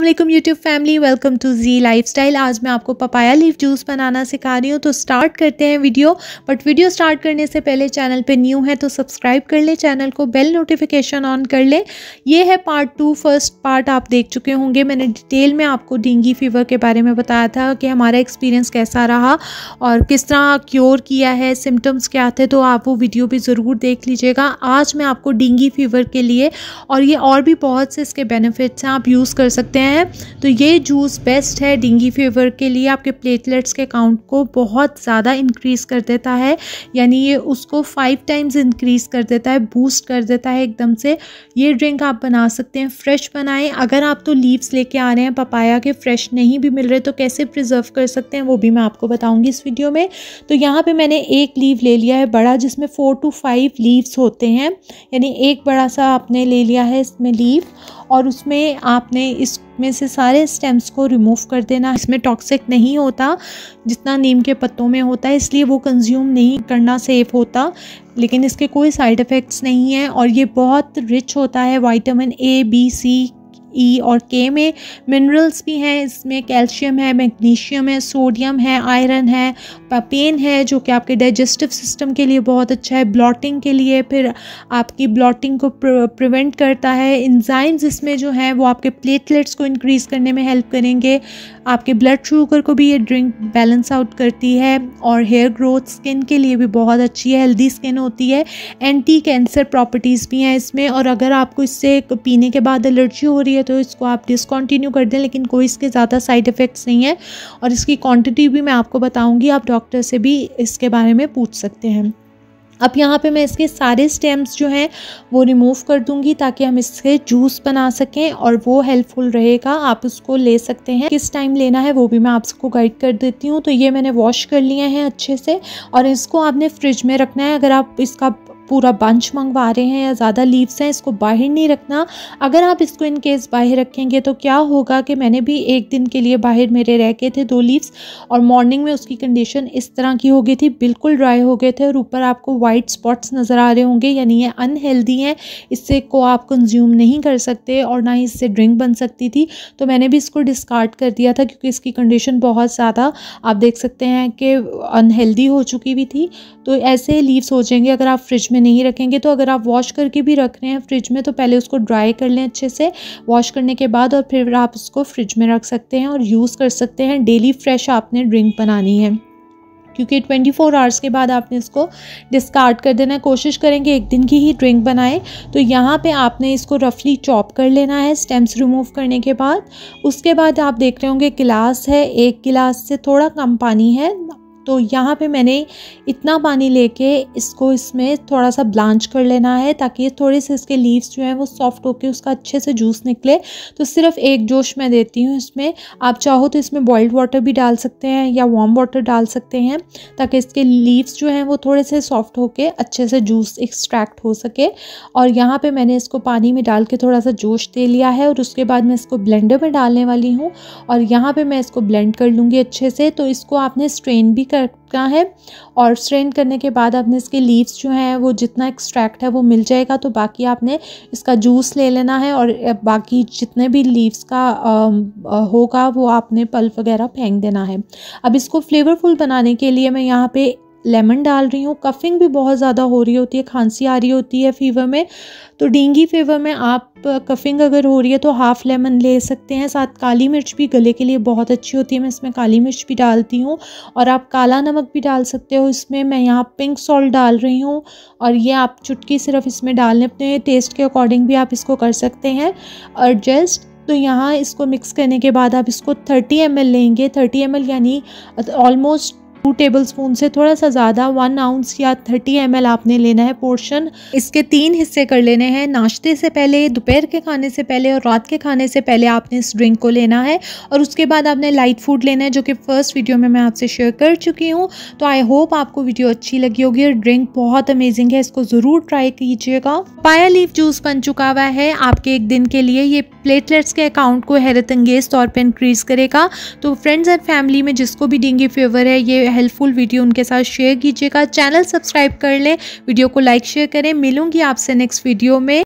Aslam YouTube family welcome to G lifestyle आज मैं आपको पपाया लीफ जूस बनाना सिखा रही हूँ तो स्टार्ट करते हैं वीडियो बट वीडियो स्टार्ट करने से पहले चैनल पे न्यू है तो सब्सक्राइब कर ले चैनल को बेल नोटिफिकेशन ऑन कर ले ये है पार्ट टू फर्स्ट पार्ट आप देख चुके होंगे मैंने डिटेल में आपको डेंगी फीवर के बारे में बताया था कि हमारा एक्सपीरियंस कैसा रहा और किस तरह क्योर किया है सिम्टम्स क्या थे तो आप वो वीडियो भी ज़रूर देख लीजिएगा आज मैं आपको डेंगी फीवर के लिए और ये और भी बहुत से इसके बेनिफिट्स हैं आप यूज़ कर सकते हैं हैं तो ये जूस बेस्ट है डेंगी फीवर के लिए आपके प्लेटलेट्स के काउंट को बहुत ज़्यादा इंक्रीज़ कर देता है यानी ये उसको फाइव टाइम्स इंक्रीज़ कर देता है बूस्ट कर देता है एकदम से ये ड्रिंक आप बना सकते हैं फ्रेश बनाएं अगर आप तो लीव्स लेके आ रहे हैं पपाया के फ्रेश नहीं भी मिल रहे तो कैसे प्रिजर्व कर सकते हैं वो भी मैं आपको बताऊंगी इस वीडियो में तो यहाँ पर मैंने एक लीव ले लिया है बड़ा जिसमें फ़ोर टू फाइव लीव्स होते हैं यानी एक बड़ा सा आपने ले लिया है इसमें लीव और उसमें आपने इसमें से सारे स्टेम्स को रिमूव कर देना इसमें टॉक्सिक नहीं होता जितना नीम के पत्तों में होता है इसलिए वो कंज्यूम नहीं करना सेफ़ होता लेकिन इसके कोई साइड इफ़ेक्ट्स नहीं है और ये बहुत रिच होता है vitamin A B C E e और के में मिनरल्स भी हैं इसमें कैल्शियम है मैग्नीशियम है सोडियम है आयरन है पपेन है जो कि आपके डाइजेस्टिव सिस्टम के लिए बहुत अच्छा है ब्लॉटिंग के लिए फिर आपकी ब्लॉटिंग को प्रिवेंट करता है इंजाइम्स इसमें जो हैं वो आपके प्लेटलेट्स को इंक्रीज़ करने में हेल्प करेंगे आपके ब्लड शुगर को भी ये ड्रिंक बैलेंस आउट करती है और हेयर ग्रोथ स्किन के लिए भी बहुत अच्छी है हेल्दी स्किन होती है एंटी कैंसर प्रॉपर्टीज़ भी हैं इसमें और अगर आपको इससे पीने के बाद एलर्जी हो रही है है तो इसको आप डिसकॉन्टिन्यू कर दें लेकिन कोई इसके ज़्यादा साइड इफ़ेक्ट्स नहीं है और इसकी क्वांटिटी भी मैं आपको बताऊंगी आप डॉक्टर से भी इसके बारे में पूछ सकते हैं अब यहाँ पे मैं इसके सारे स्टेम्स जो हैं वो रिमूव कर दूंगी ताकि हम इससे जूस बना सकें और वो हेल्पफुल रहेगा आप उसको ले सकते हैं किस टाइम लेना है वो भी मैं आपको गाइड कर देती हूँ तो ये मैंने वॉश कर लिए हैं अच्छे से और इसको आपने फ्रिज में रखना है अगर आप इसका पूरा बंच मंगवा रहे हैं या ज़्यादा लीव्स हैं इसको बाहर नहीं रखना अगर आप इसको इन केस बाहर रखेंगे तो क्या होगा कि मैंने भी एक दिन के लिए बाहर मेरे रह गए थे दो लीव्स और मॉर्निंग में उसकी कंडीशन इस तरह की हो गई थी बिल्कुल ड्राई हो गए थे और ऊपर आपको वाइट स्पॉट्स नज़र आ रहे होंगे यानी ये अनहेल्दी हैं इससे को आप कंज्यूम नहीं कर सकते और ना ही इससे ड्रिंक बन सकती थी तो मैंने भी इसको डिस्कार्ड कर दिया था क्योंकि इसकी कंडीशन बहुत ज़्यादा आप देख सकते हैं कि अनहेल्दी हो चुकी हुई थी तो ऐसे लीव्स हो जाएंगे अगर आप फ्रिज में में नहीं रखेंगे तो अगर आप वॉश करके भी रख रहे हैं फ्रिज में तो पहले उसको ड्राई कर लें अच्छे से वॉश करने के बाद और फिर आप उसको फ्रिज में रख सकते हैं और यूज़ कर सकते हैं डेली फ्रेश आपने ड्रिंक बनानी है क्योंकि 24 फोर आवर्स के बाद आपने इसको डिस्कार्ड कर देना है कोशिश करेंगे एक दिन की ही ड्रिंक बनाए तो यहाँ पे आपने इसको रफली चॉप कर लेना है स्टेम्स रिमूव करने के बाद उसके बाद आप देख रहे होंगे गिलास है एक गिलास से थोड़ा कम पानी है तो यहाँ पे मैंने इतना पानी लेके इसको इसमें थोड़ा सा ब्लांच कर लेना है ताकि थोड़े से इसके लीव्स जो हैं वो सॉफ्ट होके उसका अच्छे से जूस निकले तो सिर्फ एक जोश मैं देती हूँ इसमें आप चाहो तो इसमें बॉइल्ड वाटर भी डाल सकते हैं या वार्म वाटर डाल सकते हैं ताकि इसके लीव्स जो हैं वो थोड़े से सॉफ्ट होके अच्छे से जूस एक्सट्रैक्ट हो सके और यहाँ पर मैंने इसको पानी में डाल के थोड़ा सा जोश दे लिया है और उसके बाद मैं इसको ब्लेंडर में डालने वाली हूँ और यहाँ पर मैं इसको ब्लेंड कर लूँगी अच्छे से तो इसको आपने स्ट्रेन भी करना है और स्ट्रेन करने के बाद आपने इसके लीव्स जो हैं वो जितना एक्सट्रैक्ट है वो मिल जाएगा तो बाकी आपने इसका जूस ले लेना है और बाकी जितने भी लीव्स का होगा वो आपने पल्प वगैरह फेंक देना है अब इसको फ्लेवरफुल बनाने के लिए मैं यहाँ पे लेमन डाल रही हूँ कफिंग भी बहुत ज़्यादा हो रही होती है खांसी आ रही होती है फीवर में तो डेंगी फीवर में आप कफिंग अगर हो रही है तो हाफ़ लेमन ले सकते हैं साथ काली मिर्च भी गले के लिए बहुत अच्छी होती है मैं इसमें काली मिर्च भी डालती हूँ और आप काला नमक भी डाल सकते हो इसमें मैं यहाँ पिंक सॉल्ट डाल रही हूँ और ये आप चुटकी सिर्फ इसमें डाल लें अपने टेस्ट के अकॉर्डिंग भी आप इसको कर सकते हैं और जस्ट तो यहाँ इसको मिक्स करने के बाद आप इसको 30 एम लेंगे 30 एम यानी ऑलमोस्ट टू टेबल स्पून से थोड़ा सा ज़्यादा वन आउंस या थर्टी एम आपने लेना है पोर्शन इसके तीन हिस्से कर लेने हैं नाश्ते से पहले दोपहर के खाने से पहले और रात के खाने से पहले आपने इस ड्रिंक को लेना है और उसके बाद आपने लाइट फूड लेना है जो कि फ़र्स्ट वीडियो में मैं आपसे शेयर कर चुकी हूँ तो आई होप आपको वीडियो अच्छी लगी होगी और ड्रिंक बहुत अमेजिंग है इसको ज़रूर ट्राई कीजिएगा पाया लीफ जूस बन चुका हुआ है आपके एक दिन के लिए ये प्लेटलेट्स के अकाउंट को हैरत अंगेज तौर पर इंक्रीज़ करेगा तो फ्रेंड्स एंड फैमिली में जिसको भी डेंगू फीवर है ये या हेल्पफुल वीडियो उनके साथ शेयर कीजिएगा चैनल सब्सक्राइब कर लें वीडियो को लाइक शेयर करें मिलूंगी आपसे नेक्स्ट वीडियो में